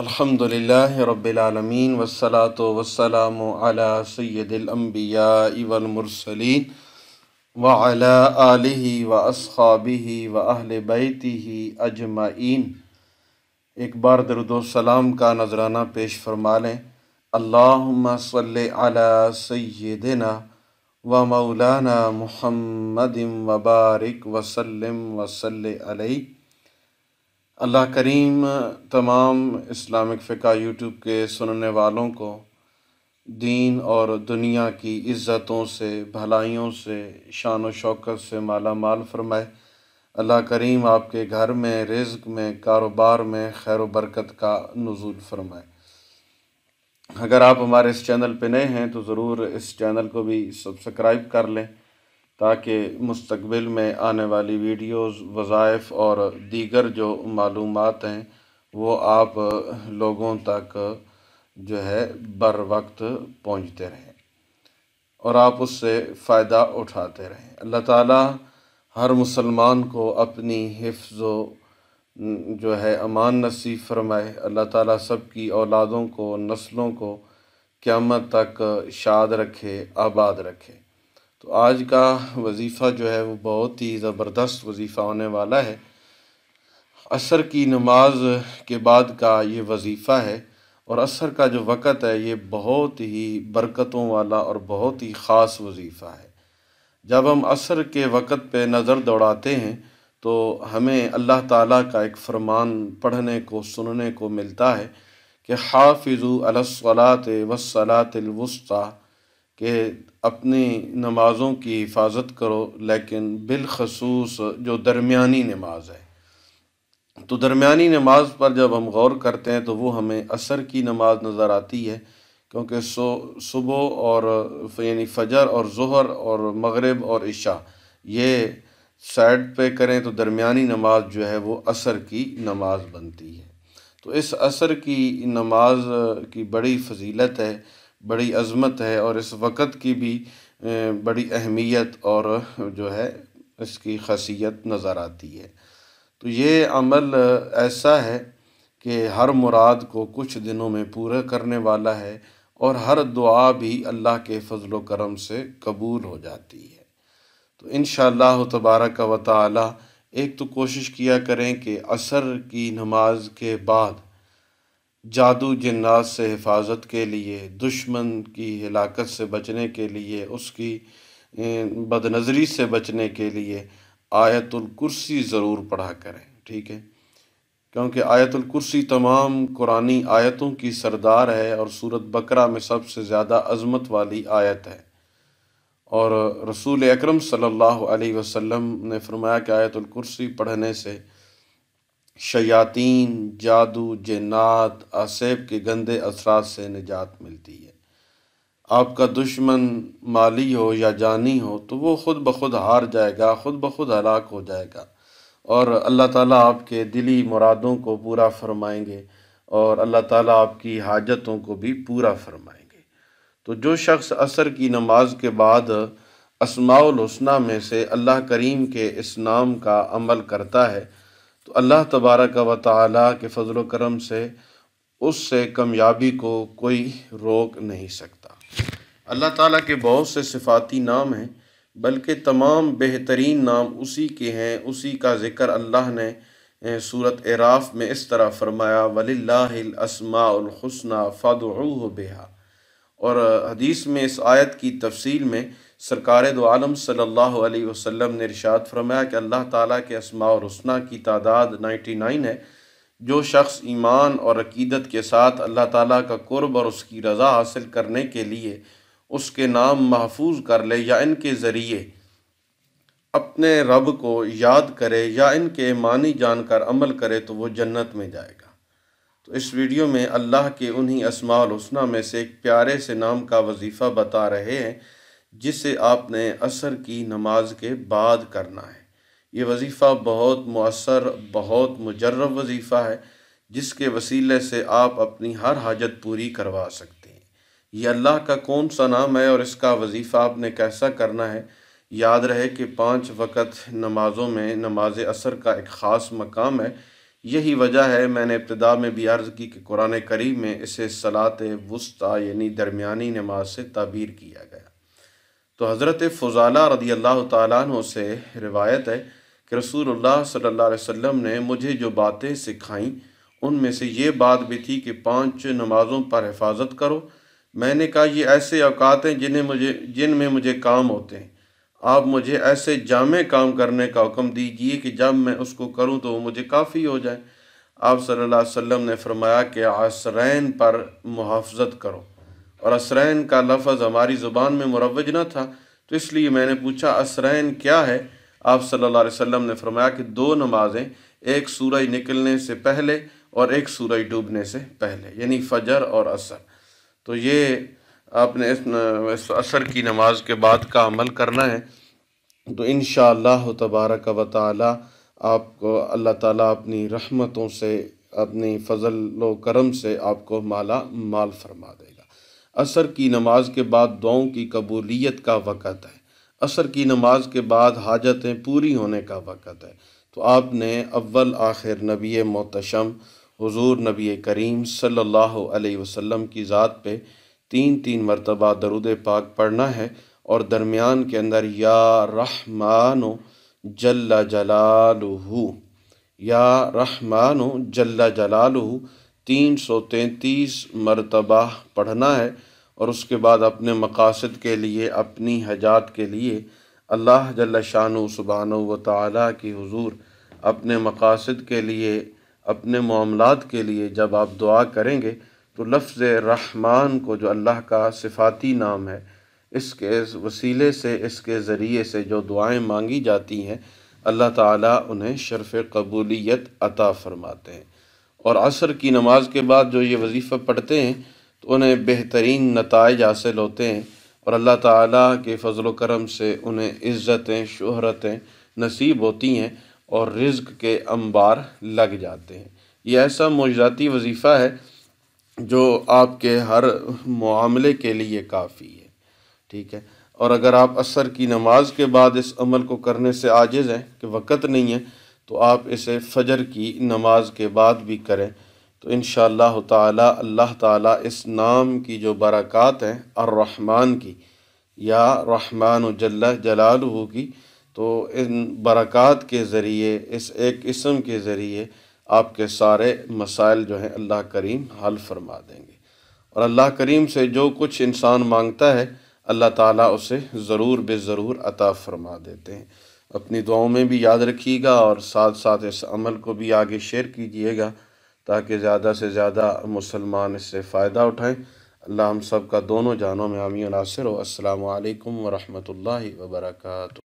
الحمد للہ رب والصلاة والسلام على سید الانبیاء والمرسلین وعلى آلہ و واہل بیتہ اجمعین ایک بار درود درد سلام کا نذرانہ پیش فرمالیں اللہم صلی علی سیدنا و مولانا محمد وبارک وسلم وسلم علیہ اللہ کریم تمام اسلامک فقہ یوٹیوب کے سننے والوں کو دین اور دنیا کی عزتوں سے بھلائیوں سے شان و شوکت سے مالا مال فرمائے اللہ کریم آپ کے گھر میں رزق میں کاروبار میں خیر و برکت کا نزول فرمائے اگر آپ ہمارے اس چینل پہ نئے ہیں تو ضرور اس چینل کو بھی سبسکرائب کر لیں تاکہ مستقبل میں آنے والی ویڈیوز وظائف اور دیگر جو معلومات ہیں وہ آپ لوگوں تک جو ہے بر وقت پہنچتے رہیں اور آپ اس سے فائدہ اٹھاتے رہیں اللہ تعالیٰ ہر مسلمان کو اپنی حفظ و جو ہے امان نصیب فرمائے اللہ تعالیٰ سب کی اولادوں کو نسلوں کو قیامت تک شاد رکھے آباد رکھے تو آج کا وظیفہ جو ہے وہ بہت ہی زبردست وظیفہ ہونے والا ہے عصر کی نماز کے بعد کا یہ وظیفہ ہے اور عصر کا جو وقت ہے یہ بہت ہی برکتوں والا اور بہت ہی خاص وظیفہ ہے جب ہم عصر کے وقت پہ نظر دوڑاتے ہیں تو ہمیں اللہ تعالیٰ کا ایک فرمان پڑھنے کو سننے کو ملتا ہے کہ حافظ الصلاۃ وسلاۃ الوسطیٰ کہ اپنی نمازوں کی حفاظت کرو لیکن بالخصوص جو درمیانی نماز ہے تو درمیانی نماز پر جب ہم غور کرتے ہیں تو وہ ہمیں عصر کی نماز نظر آتی ہے کیونکہ سو صبح اور یعنی فجر اور ظہر اور مغرب اور عشاء یہ سائڈ پہ کریں تو درمیانی نماز جو ہے وہ عصر کی نماز بنتی ہے تو اس عصر کی نماز کی بڑی فضیلت ہے بڑی عظمت ہے اور اس وقت کی بھی بڑی اہمیت اور جو ہے اس کی خاصیت نظر آتی ہے تو یہ عمل ایسا ہے کہ ہر مراد کو کچھ دنوں میں پورا کرنے والا ہے اور ہر دعا بھی اللہ کے فضل و کرم سے قبول ہو جاتی ہے تو انشاءاللہ تبارک و تعالی ایک تو کوشش کیا کریں کہ عصر کی نماز کے بعد جادو جنات سے حفاظت کے لیے دشمن کی ہلاکت سے بچنے کے لیے اس کی بد نظری سے بچنے کے لیے آیت الکرسی ضرور پڑھا کریں ٹھیک ہے کیونکہ آیت الکرسی تمام قرآن آیتوں کی سردار ہے اور سورت بکرا میں سب سے زیادہ عظمت والی آیت ہے اور رسول اکرم صلی اللہ علیہ وسلم نے فرمایا کہ آیت الکرسی پڑھنے سے شیاطین جادو جنات آصیب کے گندے اثرات سے نجات ملتی ہے آپ کا دشمن مالی ہو یا جانی ہو تو وہ خود بخود ہار جائے گا خود بخود ہلاک ہو جائے گا اور اللہ تعالیٰ آپ کے دلی مرادوں کو پورا فرمائیں گے اور اللہ تعالیٰ آپ کی حاجتوں کو بھی پورا فرمائیں گے تو جو شخص عصر کی نماز کے بعد اسماع الحسنہ میں سے اللہ کریم کے اس نام کا عمل کرتا ہے تو اللہ تبارک و تعالیٰ کے فضل و کرم سے اس سے کمیابی کو کوئی روک نہیں سکتا اللہ تعالیٰ کے بہت سے صفاتی نام ہیں بلکہ تمام بہترین نام اسی کے ہیں اسی کا ذکر اللہ نے صورت عراف میں اس طرح فرمایا ولی اللہ الحسنہ فاد بہا اور حدیث میں اس آیت کی تفصیل میں سرکار دو عالم صلی اللہ علیہ وسلم نے ارشاد فرمایا کہ اللہ تعالیٰ کے اسماع اور رسنا کی تعداد نائنٹی نائن ہے جو شخص ایمان اور عقیدت کے ساتھ اللہ تعالیٰ کا قرب اور اس کی رضا حاصل کرنے کے لیے اس کے نام محفوظ کر لے یا ان کے ذریعے اپنے رب کو یاد کرے یا ان کے معنی جان کر عمل کرے تو وہ جنت میں جائے گا تو اس ویڈیو میں اللہ کے انہی اسماع الحسنہ میں سے ایک پیارے سے نام کا وظیفہ بتا رہے ہیں جسے آپ نے عصر کی نماز کے بعد کرنا ہے یہ وظیفہ بہت مؤثر بہت مجرب وظیفہ ہے جس کے وسیلے سے آپ اپنی ہر حاجت پوری کروا سکتے ہیں یہ اللہ کا کون سا نام ہے اور اس کا وظیفہ آپ نے کیسا کرنا ہے یاد رہے کہ پانچ وقت نمازوں میں نماز اثر کا ایک خاص مقام ہے یہی وجہ ہے میں نے ابتدا میں بھی عرض کی کہ قرآن کریم میں اسے صلاح وسطیٰ یعنی درمیانی نماز سے تعبیر کیا گیا تو حضرت فضالہ رضی اللہ تعالیٰ عنہ سے روایت ہے کہ رسول اللہ صلی اللہ علیہ وسلم نے مجھے جو باتیں سکھائیں ان میں سے یہ بات بھی تھی کہ پانچ نمازوں پر حفاظت کرو میں نے کہا یہ ایسے اوقات ہیں جنہیں مجھے جن میں مجھے کام ہوتے ہیں آپ مجھے ایسے جامع کام کرنے کا حکم دیجئے کہ جب میں اس کو کروں تو وہ مجھے کافی ہو جائے آپ صلی اللہ علیہ وسلم نے فرمایا کہ آسرین پر محافظت کرو اور اسرین کا لفظ ہماری زبان میں مروج نہ تھا تو اس لیے میں نے پوچھا اسرین کیا ہے آپ صلی اللہ علیہ وسلم نے فرمایا کہ دو نمازیں ایک سورج نکلنے سے پہلے اور ایک سورج ڈوبنے سے پہلے یعنی فجر اور عصر تو یہ آپ نے عصر کی نماز کے بعد کا عمل کرنا ہے تو انشاءاللہ اللہ تبارک و تعالی آپ کو اللہ تعالیٰ اپنی رحمتوں سے اپنی فضل و کرم سے آپ کو مالا مال فرما دے گا عصر کی نماز کے بعد دعاؤں کی قبولیت کا وقت ہے عصر کی نماز کے بعد حاجتیں پوری ہونے کا وقت ہے تو آپ نے اول آخر نبی محتشم حضور نبی کریم صلی اللہ علیہ وسلم کی ذات پہ تین تین مرتبہ درود پاک پڑھنا ہے اور درمیان کے اندر یا رحمان جل جلالہ یا رحمان جل جلالہ تین سو تینتیس مرتبہ پڑھنا ہے اور اس کے بعد اپنے مقاصد کے لیے اپنی حجات کے لیے اللہ جل شان و سبحان و تعالیٰ کی حضور اپنے مقاصد کے لیے اپنے معاملات کے لیے جب آپ دعا کریں گے تو لفظ رحمان کو جو اللہ کا صفاتی نام ہے اس کے وسیلے سے اس کے ذریعے سے جو دعائیں مانگی جاتی ہیں اللہ تعالیٰ انہیں شرف قبولیت عطا فرماتے ہیں اور عصر کی نماز کے بعد جو یہ وظیفہ پڑھتے ہیں تو انہیں بہترین نتائج حاصل ہوتے ہیں اور اللہ تعالیٰ کے فضل و کرم سے انہیں عزتیں شہرتیں نصیب ہوتی ہیں اور رزق کے انبار لگ جاتے ہیں یہ ایسا معجزاتی وظیفہ ہے جو آپ کے ہر معاملے کے لیے کافی ہے ٹھیک ہے اور اگر آپ عصر کی نماز کے بعد اس عمل کو کرنے سے عاجز ہیں کہ وقت نہیں ہے تو آپ اسے فجر کی نماز کے بعد بھی کریں تو انشاءاللہ تعالی اللہ تعالیٰ اللہ تعالیٰ اس نام کی جو برکات ہیں الرحمن کی یا رحمان جل جلال کی تو ان برکات کے ذریعے اس ایک اسم کے ذریعے آپ کے سارے مسائل جو ہیں اللہ کریم حل فرما دیں گے اور اللہ کریم سے جو کچھ انسان مانگتا ہے اللہ تعالیٰ اسے ضرور بے ضرور عطا فرما دیتے ہیں اپنی دعاؤں میں بھی یاد رکھیے گا اور ساتھ ساتھ اس عمل کو بھی آگے شیئر کیجیے گا تاکہ زیادہ سے زیادہ مسلمان اس سے فائدہ اٹھائیں اللہ ہم سب کا دونوں جانوں میں آمین ناصر ہو السلام علیکم ورحمۃ اللہ وبرکاتہ